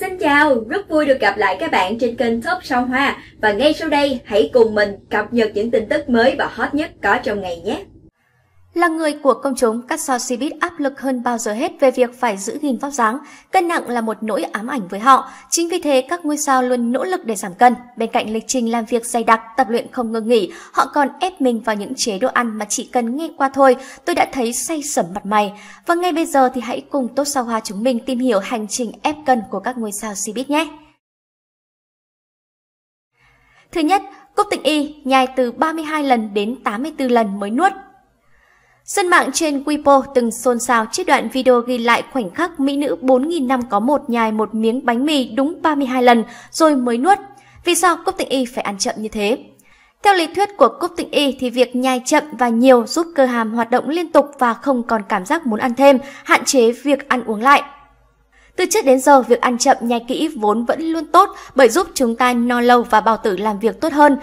Xin chào, rất vui được gặp lại các bạn trên kênh Top Sao Hoa và ngay sau đây hãy cùng mình cập nhật những tin tức mới và hot nhất có trong ngày nhé là người của công chúng, các sao Cibit áp lực hơn bao giờ hết về việc phải giữ gìn vóc dáng. Cân nặng là một nỗi ám ảnh với họ. Chính vì thế, các ngôi sao luôn nỗ lực để giảm cân. Bên cạnh lịch trình làm việc dày đặc, tập luyện không ngừng nghỉ, họ còn ép mình vào những chế độ ăn mà chỉ cần nghe qua thôi, tôi đã thấy say sẩm mặt mày. Và ngay bây giờ thì hãy cùng Tốt Sao Hoa chúng mình tìm hiểu hành trình ép cân của các ngôi sao Cibit nhé. Thứ nhất, cúc tịnh y nhai từ 32 lần đến 84 lần mới nuốt Dân mạng trên Weibo từng xôn xao chiếc đoạn video ghi lại khoảnh khắc mỹ nữ 4.000 năm có một nhai một miếng bánh mì đúng 32 lần rồi mới nuốt. Vì sao Cúc Tịnh Y phải ăn chậm như thế? Theo lý thuyết của Cúc Tịnh Y thì việc nhai chậm và nhiều giúp cơ hàm hoạt động liên tục và không còn cảm giác muốn ăn thêm, hạn chế việc ăn uống lại. Từ trước đến giờ, việc ăn chậm nhai kỹ vốn vẫn luôn tốt bởi giúp chúng ta no lâu và bào tử làm việc tốt hơn,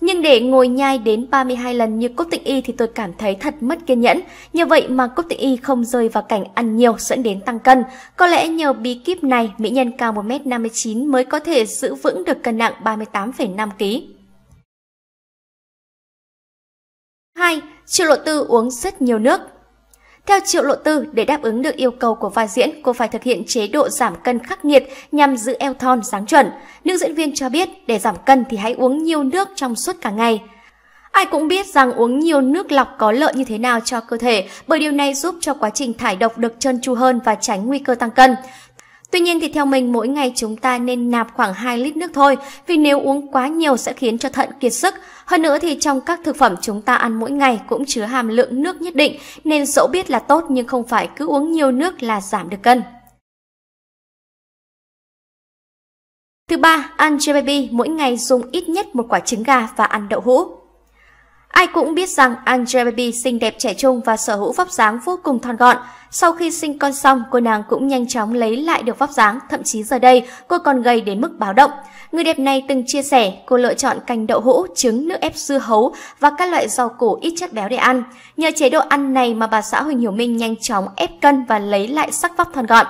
nhưng để ngồi nhai đến 32 lần như Cúc Tịnh Y thì tôi cảm thấy thật mất kiên nhẫn. Như vậy mà Cúc Tịnh Y không rơi vào cảnh ăn nhiều dẫn đến tăng cân. Có lẽ nhờ bí kíp này, mỹ nhân cao 1m59 mới có thể giữ vững được cân nặng 38,5 kg. 2. Triệu lộ tư uống rất nhiều nước theo Triệu Lộ Tư, để đáp ứng được yêu cầu của vai diễn, cô phải thực hiện chế độ giảm cân khắc nghiệt nhằm giữ eo thon dáng chuẩn. Nữ diễn viên cho biết, để giảm cân thì hãy uống nhiều nước trong suốt cả ngày. Ai cũng biết rằng uống nhiều nước lọc có lợi như thế nào cho cơ thể, bởi điều này giúp cho quá trình thải độc được trơn tru hơn và tránh nguy cơ tăng cân. Tuy nhiên thì theo mình mỗi ngày chúng ta nên nạp khoảng 2 lít nước thôi, vì nếu uống quá nhiều sẽ khiến cho thận kiệt sức. Hơn nữa thì trong các thực phẩm chúng ta ăn mỗi ngày cũng chứa hàm lượng nước nhất định, nên dẫu biết là tốt nhưng không phải cứ uống nhiều nước là giảm được cân. Thứ ba, ăn chê baby mỗi ngày dùng ít nhất một quả trứng gà và ăn đậu hũ. Ai cũng biết rằng Angelababy xinh đẹp trẻ trung và sở hữu vóc dáng vô cùng thon gọn. Sau khi sinh con xong, cô nàng cũng nhanh chóng lấy lại được vóc dáng, thậm chí giờ đây cô còn gầy đến mức báo động. Người đẹp này từng chia sẻ cô lựa chọn canh đậu hũ, trứng, nước ép dưa hấu và các loại rau củ ít chất béo để ăn. Nhờ chế độ ăn này mà bà xã Huỳnh Hiểu Minh nhanh chóng ép cân và lấy lại sắc vóc thon gọn.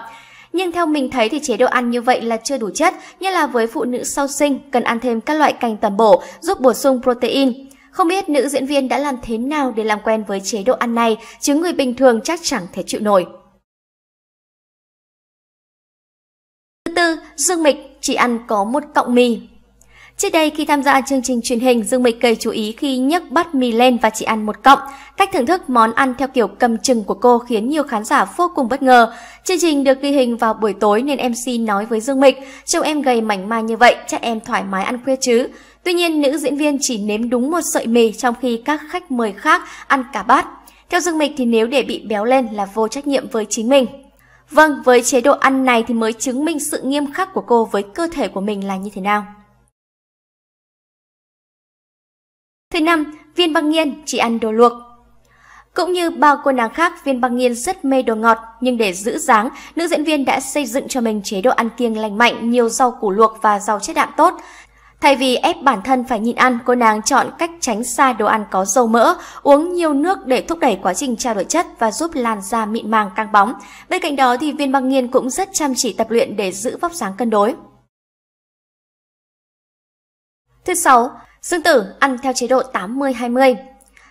Nhưng theo mình thấy thì chế độ ăn như vậy là chưa đủ chất, nhất là với phụ nữ sau sinh cần ăn thêm các loại cành tầm bổ giúp bổ sung protein. Không biết nữ diễn viên đã làm thế nào để làm quen với chế độ ăn này, chứ người bình thường chắc chẳng thể chịu nổi. Thứ tư, Dương Mịch chỉ ăn có một cọng mì. Trước đây khi tham gia chương trình truyền hình, Dương Mịch gây chú ý khi nhấc bát mì lên và chỉ ăn một cọng. Cách thưởng thức món ăn theo kiểu cầm chừng của cô khiến nhiều khán giả vô cùng bất ngờ. Chương trình được ghi hình vào buổi tối nên MC nói với Dương Mịch, trông em gầy mảnh mai như vậy chắc em thoải mái ăn khuya chứ. Tuy nhiên, nữ diễn viên chỉ nếm đúng một sợi mì trong khi các khách mời khác ăn cả bát. Theo Dương Mịch thì nếu để bị béo lên là vô trách nhiệm với chính mình. Vâng, với chế độ ăn này thì mới chứng minh sự nghiêm khắc của cô với cơ thể của mình là như thế nào. Thứ năm, Viên Băng Nhiên chỉ ăn đồ luộc. Cũng như bao cô nàng khác, Viên Băng Nhiên rất mê đồ ngọt, nhưng để giữ dáng, nữ diễn viên đã xây dựng cho mình chế độ ăn kiêng lành mạnh, nhiều rau củ luộc và rau chất đạm tốt. Thay vì ép bản thân phải nhịn ăn, cô nàng chọn cách tránh xa đồ ăn có dầu mỡ, uống nhiều nước để thúc đẩy quá trình trao đổi chất và giúp làn da mịn màng căng bóng. Bên cạnh đó thì Viên Băng Nghiên cũng rất chăm chỉ tập luyện để giữ vóc dáng cân đối. Thứ sáu, Dương Tử ăn theo chế độ 80-20.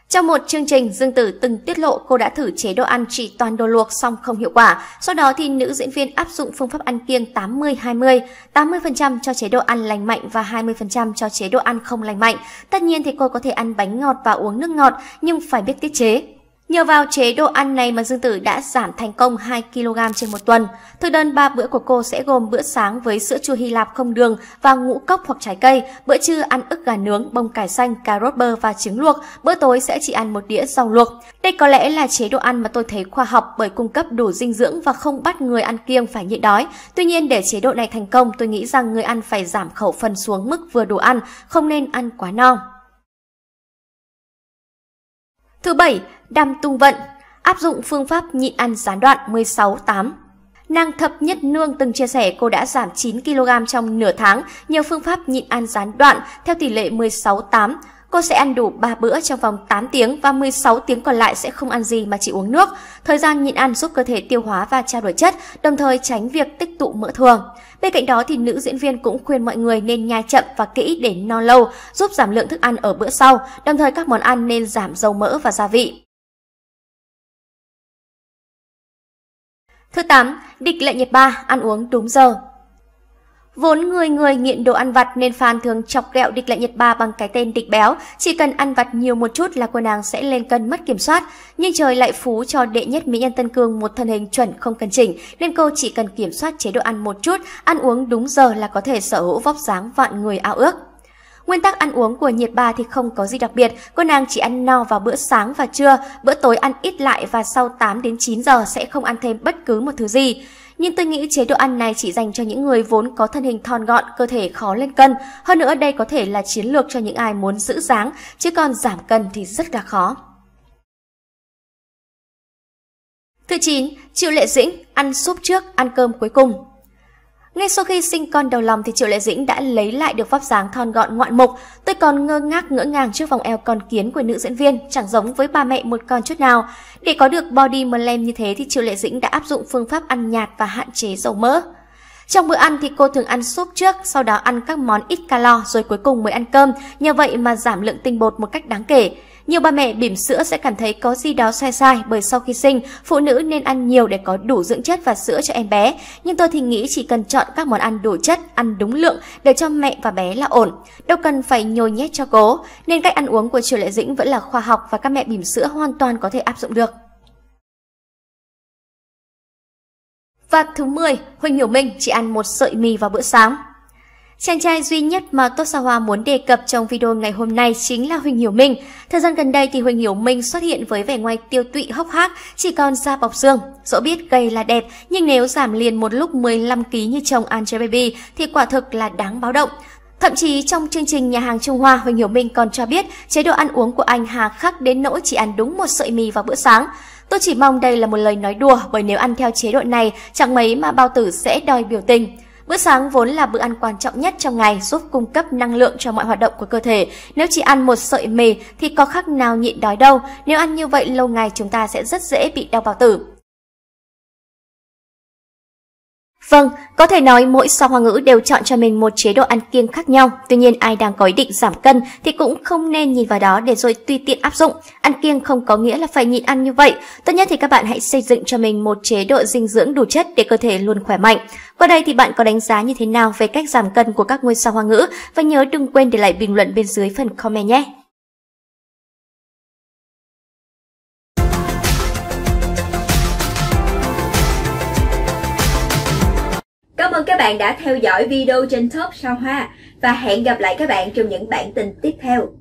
Trong một chương trình, Dương Tử từng tiết lộ cô đã thử chế độ ăn chỉ toàn đồ luộc song không hiệu quả. Sau đó thì nữ diễn viên áp dụng phương pháp ăn kiêng 80-20, 80% cho chế độ ăn lành mạnh và 20% cho chế độ ăn không lành mạnh. Tất nhiên thì cô có thể ăn bánh ngọt và uống nước ngọt, nhưng phải biết tiết chế. Nhờ vào chế độ ăn này mà Dương Tử đã giảm thành công 2kg trên một tuần. Thực đơn 3 bữa của cô sẽ gồm bữa sáng với sữa chua Hy Lạp không đường và ngũ cốc hoặc trái cây, bữa trưa ăn ức gà nướng, bông cải xanh, cà rốt bơ và trứng luộc, bữa tối sẽ chỉ ăn một đĩa rau luộc. Đây có lẽ là chế độ ăn mà tôi thấy khoa học bởi cung cấp đủ dinh dưỡng và không bắt người ăn kiêng phải nhịn đói. Tuy nhiên để chế độ này thành công, tôi nghĩ rằng người ăn phải giảm khẩu phần xuống mức vừa đủ ăn, không nên ăn quá no. Thứ bảy, đam tung vận, áp dụng phương pháp nhịn ăn gián đoạn 16-8. Nàng thập nhất nương từng chia sẻ cô đã giảm 9kg trong nửa tháng nhờ phương pháp nhịn ăn gián đoạn theo tỷ lệ 16-8, Cô sẽ ăn đủ 3 bữa trong vòng 8 tiếng và 16 tiếng còn lại sẽ không ăn gì mà chỉ uống nước. Thời gian nhịn ăn giúp cơ thể tiêu hóa và trao đổi chất, đồng thời tránh việc tích tụ mỡ thừa. Bên cạnh đó thì nữ diễn viên cũng khuyên mọi người nên nhai chậm và kỹ để no lâu, giúp giảm lượng thức ăn ở bữa sau, đồng thời các món ăn nên giảm dầu mỡ và gia vị. Thứ 8. Địch lệ nhiệt ba, ăn uống đúng giờ. Vốn người người nghiện đồ ăn vặt nên fan thường chọc ghẹo địch lại Nhật Ba bằng cái tên địch béo. Chỉ cần ăn vặt nhiều một chút là cô nàng sẽ lên cân mất kiểm soát. Nhưng trời lại phú cho đệ nhất mỹ nhân Tân Cương một thân hình chuẩn không cần chỉnh, nên cô chỉ cần kiểm soát chế độ ăn một chút, ăn uống đúng giờ là có thể sở hữu vóc dáng vạn người ao ước. Nguyên tắc ăn uống của nhiệt bà thì không có gì đặc biệt, cô nàng chỉ ăn no vào bữa sáng và trưa, bữa tối ăn ít lại và sau 8 đến 9 giờ sẽ không ăn thêm bất cứ một thứ gì. Nhưng tôi nghĩ chế độ ăn này chỉ dành cho những người vốn có thân hình thon gọn, cơ thể khó lên cân. Hơn nữa đây có thể là chiến lược cho những ai muốn giữ dáng, chứ còn giảm cân thì rất là khó. Thứ 9. chịu Lệ Dĩnh, ăn súp trước, ăn cơm cuối cùng. Ngay sau khi sinh con đầu lòng thì Triệu Lệ Dĩnh đã lấy lại được vóc dáng thon gọn ngoạn mục. Tôi còn ngơ ngác ngỡ ngàng trước vòng eo con kiến của nữ diễn viên, chẳng giống với ba mẹ một con chút nào. Để có được body glam như thế thì Triệu Lệ Dĩnh đã áp dụng phương pháp ăn nhạt và hạn chế dầu mỡ. Trong bữa ăn thì cô thường ăn súp trước, sau đó ăn các món ít calo rồi cuối cùng mới ăn cơm, nhờ vậy mà giảm lượng tinh bột một cách đáng kể. Nhiều bà mẹ bỉm sữa sẽ cảm thấy có gì đó sai sai bởi sau khi sinh, phụ nữ nên ăn nhiều để có đủ dưỡng chất và sữa cho em bé. Nhưng tôi thì nghĩ chỉ cần chọn các món ăn đủ chất, ăn đúng lượng để cho mẹ và bé là ổn. Đâu cần phải nhồi nhét cho cố, nên cách ăn uống của Triều Lệ Dĩnh vẫn là khoa học và các mẹ bỉm sữa hoàn toàn có thể áp dụng được. Và thứ 10, Huỳnh Hiểu Minh chỉ ăn một sợi mì vào bữa sáng. Chàng trai duy nhất mà Tốt Sa Hoa muốn đề cập trong video ngày hôm nay chính là Huỳnh Hiểu Minh. Thời gian gần đây thì Huỳnh Hiểu Minh xuất hiện với vẻ ngoài tiêu tụy hốc hác, chỉ còn da bọc xương. Dẫu biết gầy là đẹp, nhưng nếu giảm liền một lúc 15kg như chồng Angel Baby thì quả thực là đáng báo động. Thậm chí trong chương trình Nhà hàng Trung Hoa, Huỳnh Hiểu Minh còn cho biết chế độ ăn uống của anh hà khắc đến nỗi chỉ ăn đúng một sợi mì vào bữa sáng. Tôi chỉ mong đây là một lời nói đùa bởi nếu ăn theo chế độ này, chẳng mấy mà bao tử sẽ đòi biểu tình. Bữa sáng vốn là bữa ăn quan trọng nhất trong ngày giúp cung cấp năng lượng cho mọi hoạt động của cơ thể. Nếu chỉ ăn một sợi mì thì có khắc nào nhịn đói đâu. Nếu ăn như vậy lâu ngày chúng ta sẽ rất dễ bị đau bao tử. Vâng, có thể nói mỗi song hoa ngữ đều chọn cho mình một chế độ ăn kiêng khác nhau. Tuy nhiên ai đang có ý định giảm cân thì cũng không nên nhìn vào đó để rồi tùy tiện áp dụng. Ăn kiêng không có nghĩa là phải nhịn ăn như vậy. Tốt nhất thì các bạn hãy xây dựng cho mình một chế độ dinh dưỡng đủ chất để cơ thể luôn khỏe mạnh. Qua đây thì bạn có đánh giá như thế nào về cách giảm cân của các ngôi sao hoa ngữ? Và nhớ đừng quên để lại bình luận bên dưới phần comment nhé. Cảm ơn các bạn đã theo dõi video trên Top Sao Hoa và hẹn gặp lại các bạn trong những bản tin tiếp theo.